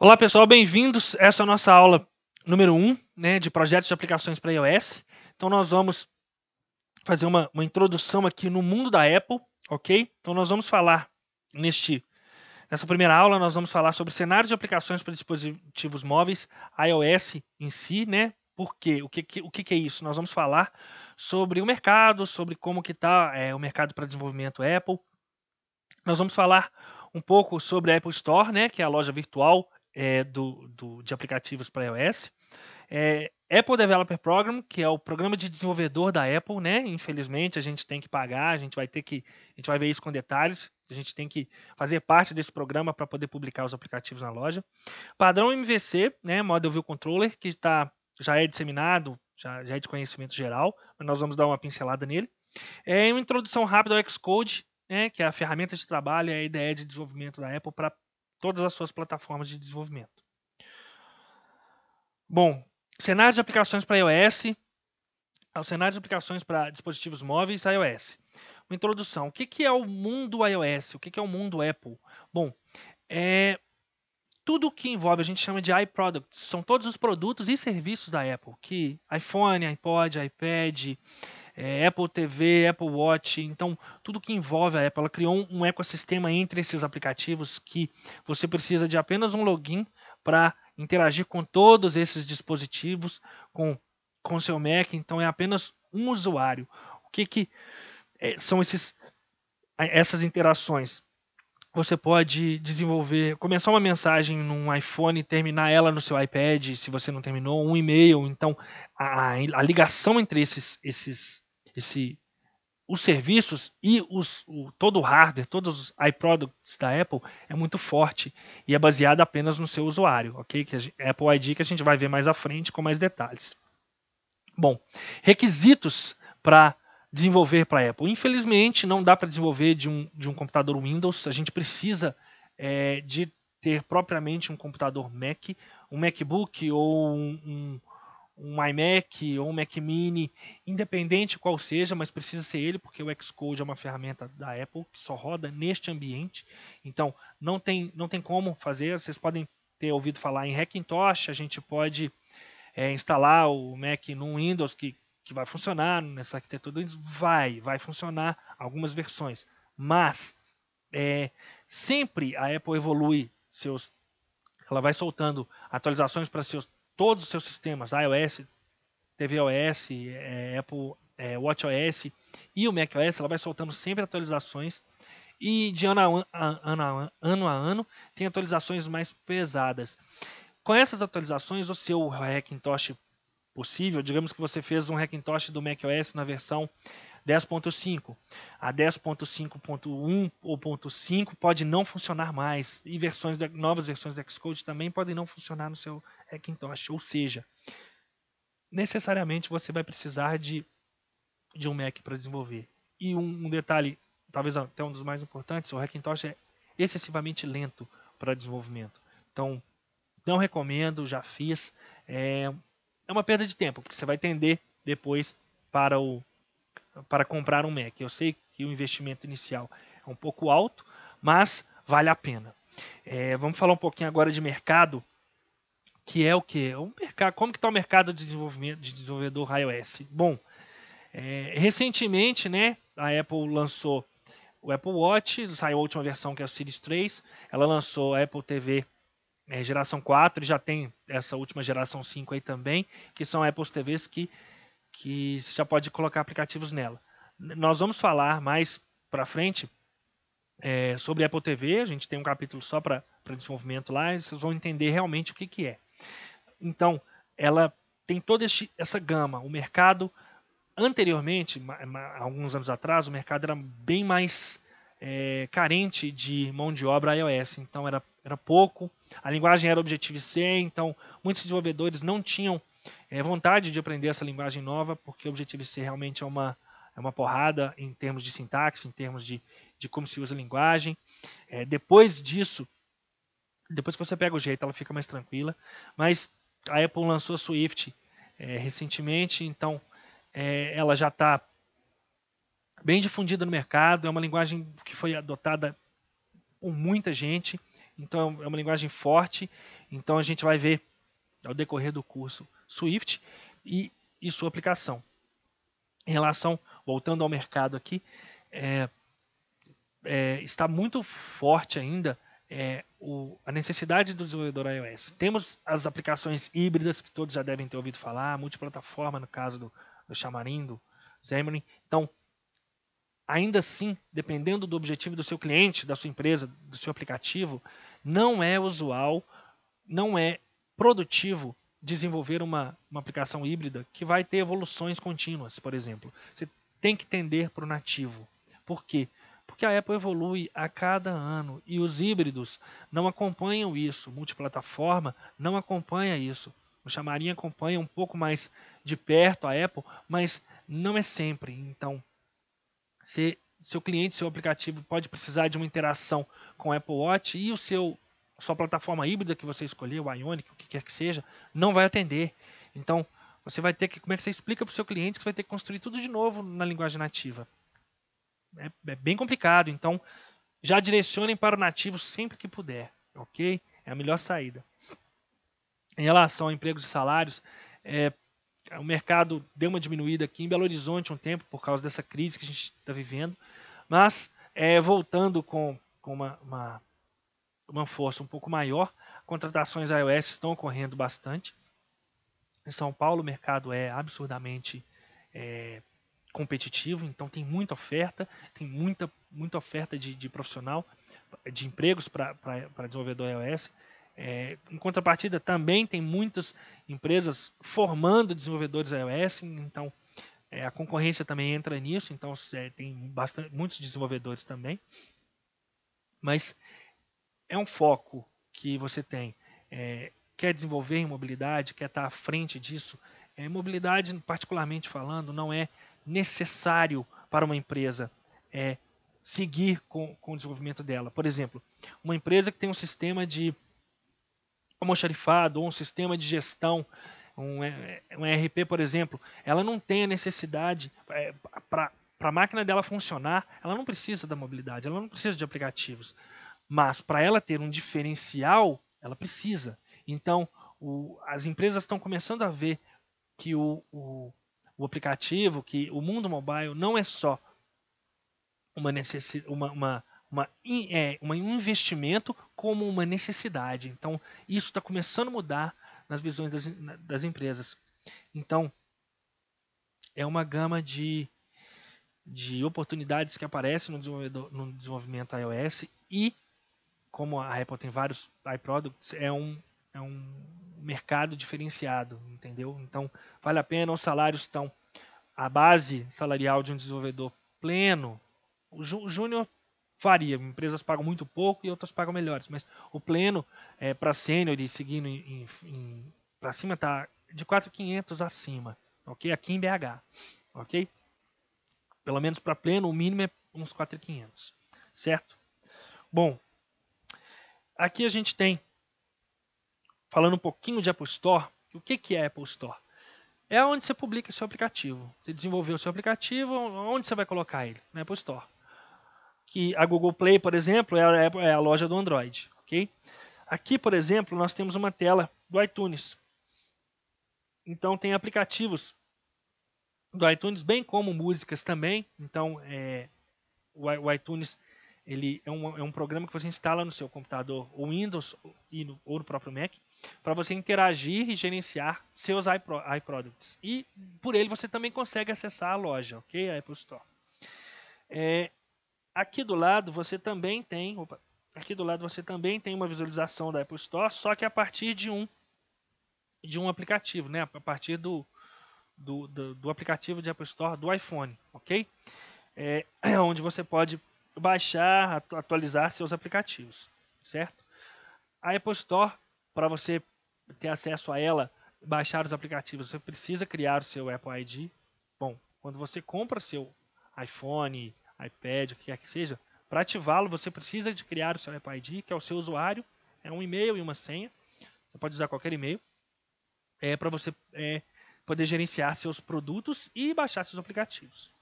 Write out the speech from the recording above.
Olá pessoal, bem-vindos. Essa é a nossa aula número 1 um, né, de projetos de aplicações para iOS. Então nós vamos fazer uma, uma, introdução aqui no mundo da Apple, ok? Então nós vamos falar neste nessa primeira aula nós vamos falar sobre cenário de aplicações para dispositivos móveis, iOS em si, né? Por quê? O que, que o que, que, é isso? Nós vamos falar sobre o mercado, sobre como que está é, o mercado para desenvolvimento Apple. Nós vamos falar um pouco sobre a Apple Store, né? Que é a loja virtual é, do, do, de aplicativos para iOS. É, Apple Developer Program, que é o programa de desenvolvedor da Apple, né? Infelizmente a gente tem que pagar, a gente vai ter que, a gente vai ver isso com detalhes. A gente tem que fazer parte desse programa para poder publicar os aplicativos na loja. Padrão MVC, né? Model View Controller, que tá, já é disseminado, já, já é de conhecimento geral, mas nós vamos dar uma pincelada nele. É uma introdução rápida ao Xcode, né, que é a ferramenta de trabalho, é a ideia de desenvolvimento da Apple para todas as suas plataformas de desenvolvimento. Bom, cenário de aplicações para iOS, ao ah, cenário de aplicações para dispositivos móveis iOS. Uma introdução. O que, que é o mundo iOS? O que, que é o mundo Apple? Bom, é, tudo que envolve, a gente chama de iProducts, são todos os produtos e serviços da Apple, que iPhone, iPod, iPad, é, Apple TV, Apple Watch, então tudo que envolve a Apple. Ela criou um, ecossistema entre esses aplicativos que você precisa de apenas um login para interagir com todos esses dispositivos, com com seu Mac. Então é apenas um usuário. O que que é, são esses essas interações? você pode desenvolver, começar uma mensagem num iPhone, terminar ela no seu iPad, se você não terminou, um e-mail. Então, a, a ligação entre esses, esses esse os serviços e os, o, todo o hardware, todos os iProducts da Apple é muito forte e é baseado apenas no seu usuário, ok? Que a Apple ID que a gente vai ver mais à frente com mais detalhes. Bom, requisitos para desenvolver para a Apple. Infelizmente, não dá para desenvolver de um, de um computador Windows. A gente precisa é, de ter propriamente um computador Mac, um MacBook ou um, um um iMac ou um Mac Mini, independente qual seja, mas precisa ser ele, porque o Xcode é uma ferramenta da Apple que só roda neste ambiente. Então, não tem, não tem como fazer. Vocês podem ter ouvido falar em Hackintosh, a gente pode é, instalar o Mac num Windows que, que vai funcionar nessa arquitetura do Windows. Vai, vai funcionar algumas versões. Mas, é, sempre a Apple evolui seus. Ela vai soltando atualizações para seus todos os seus sistemas, iOS, tvOS, é, Apple é, WatchOS e o macOS, ela vai soltando sempre atualizações e de ano a ano, ano a ano tem atualizações mais pesadas. Com essas atualizações, o seu Hackintosh possível, digamos que você fez um Hackintosh do macOS na versão 10.5. A 10.5.1 ou .5 pode não funcionar mais e versões de, novas versões do Xcode também podem não funcionar no seu Hackintosh, ou seja, necessariamente você vai precisar de, de um Mac para desenvolver. E um, um, detalhe, talvez até um dos mais importantes, o Hackintosh é excessivamente lento para desenvolvimento. Então, não recomendo, já fiz. É, é uma perda de tempo, porque você vai tender depois para o para comprar um Mac. Eu sei que o investimento inicial é um pouco alto, mas vale a pena. É, vamos falar um pouquinho agora de mercado, que é o que? É um mercado, como que está o mercado de desenvolvimento de desenvolvedor iOS? Bom, é, recentemente, né, a Apple lançou o Apple Watch, saiu a última versão que é a Series 3, ela lançou a Apple TV é, geração 4 e já tem essa última geração 5 aí também, que são Apple TVs que que você já pode colocar aplicativos nela. Nós vamos falar mais para frente é, sobre Apple TV, a gente tem um capítulo só para desenvolvimento lá, e vocês vão entender realmente o que, que é. Então, ela tem toda este, essa gama. O mercado, anteriormente, alguns anos atrás, o mercado era bem mais é, carente de mão de obra iOS, então era, era pouco. A linguagem era Objective-C, então muitos desenvolvedores não tinham é, vontade de aprender essa linguagem nova, porque o objetivo C é realmente é uma, é uma porrada em termos de sintaxe, em termos de, de como se usa a linguagem. É, depois disso, depois que você pega o jeito, ela fica mais tranquila. Mas a Apple lançou a Swift é, recentemente, então é, ela já está bem difundida no mercado. É uma linguagem que foi adotada por muita gente, então é uma linguagem forte. Então a gente vai ver ao decorrer do curso Swift e, e sua aplicação. Em relação, voltando ao mercado aqui, é, é, está muito forte ainda é, o, a necessidade do desenvolvedor iOS. Temos as aplicações híbridas que todos já devem ter ouvido falar, multiplataforma no caso do, do Xamarin, do Xamarin. Então, ainda assim, dependendo do objetivo do seu cliente, da sua empresa, do seu aplicativo, não é usual, não é produtivo desenvolver uma, uma aplicação híbrida que vai ter evoluções contínuas, por exemplo. Você tem que tender para o nativo. Por quê? Porque a Apple evolui a cada ano e os híbridos não acompanham isso. Multiplataforma não acompanha isso. O Xamarin acompanha um pouco mais de perto a Apple, mas não é sempre. Então, se seu cliente, seu aplicativo pode precisar de uma interação com o Apple Watch e o seu sua plataforma híbrida que você escolher, o Ionic, o que quer que seja, não vai atender. Então, você vai ter que. Como é que você explica para o seu cliente que você vai ter que construir tudo de novo na linguagem nativa? É, é bem complicado. Então, já direcionem para o nativo sempre que puder, ok? É a melhor saída. Em relação a empregos e salários, é, o mercado deu uma diminuída aqui em Belo Horizonte um tempo por causa dessa crise que a gente está vivendo, mas é, voltando com, com uma, uma uma força um pouco maior. Contratações iOS estão ocorrendo bastante. Em São Paulo, o mercado é absurdamente é, competitivo, então tem muita oferta, tem muita, muita oferta de, de profissional, de empregos para desenvolvedor iOS. É, em contrapartida, também tem muitas empresas formando desenvolvedores iOS, então é, a concorrência também entra nisso, então é, tem bastante, muitos desenvolvedores também. Mas é um foco que você tem, é, quer desenvolver em mobilidade, quer estar à frente disso, é, mobilidade, particularmente falando, não é necessário para uma empresa é, seguir com, com o desenvolvimento dela. Por exemplo, uma empresa que tem um sistema de almoxarifado ou um sistema de gestão, um, é, um ERP, por exemplo, ela não tem a necessidade é, para a máquina dela funcionar, ela não precisa da mobilidade, ela não precisa de aplicativos. Mas para ela ter um diferencial, ela precisa. Então, o, as empresas estão começando a ver que o, o, o, aplicativo, que o mundo mobile não é só uma necessidade, uma, uma, uma, é, um investimento como uma necessidade. Então, isso está começando a mudar nas visões das, das empresas. Então, é uma gama de, de oportunidades que aparece no, no desenvolvimento iOS e como a Apple tem vários iProducts, é um, é um mercado diferenciado, entendeu? Então, vale a pena, os salários estão. A base salarial de um desenvolvedor pleno, o júnior varia, empresas pagam muito pouco e outras pagam melhores, mas o pleno é, para sênior e seguindo para cima está de 4.500 acima, ok? Aqui em BH, ok? Pelo menos para pleno, o mínimo é uns 4.500, certo? Bom, Aqui a gente tem, falando um pouquinho de Apple Store, o que, que é Apple Store? É onde você publica seu aplicativo. Você desenvolveu o seu aplicativo, onde você vai colocar ele? Na Apple Store. Que a Google Play, por exemplo, é, é a loja do Android. Okay? Aqui, por exemplo, nós temos uma tela do iTunes. Então tem aplicativos do iTunes, bem como músicas também. Então é, o, iTunes ele é um, é um programa que você instala no seu computador ou Windows e no, ou no próprio Mac para você interagir e gerenciar seus iPro, iProducts. E por ele você também consegue acessar a loja, ok? A Apple Store. É, aqui do lado você também tem, opa, aqui do lado você também tem uma visualização da Apple Store, só que a partir de um de um aplicativo, né? A partir do, do, do, do aplicativo de Apple Store do iPhone, ok? É, onde você pode baixar, atualizar seus aplicativos, certo? A Apple Store, para você ter acesso a ela, baixar os aplicativos, você precisa criar o seu Apple ID. Bom, quando você compra seu iPhone, iPad, o que quer que seja, para ativá-lo você precisa de criar o seu Apple ID, que é o seu usuário, é um e-mail e uma senha. Você pode usar qualquer e-mail é para você é, poder gerenciar seus produtos e baixar seus aplicativos.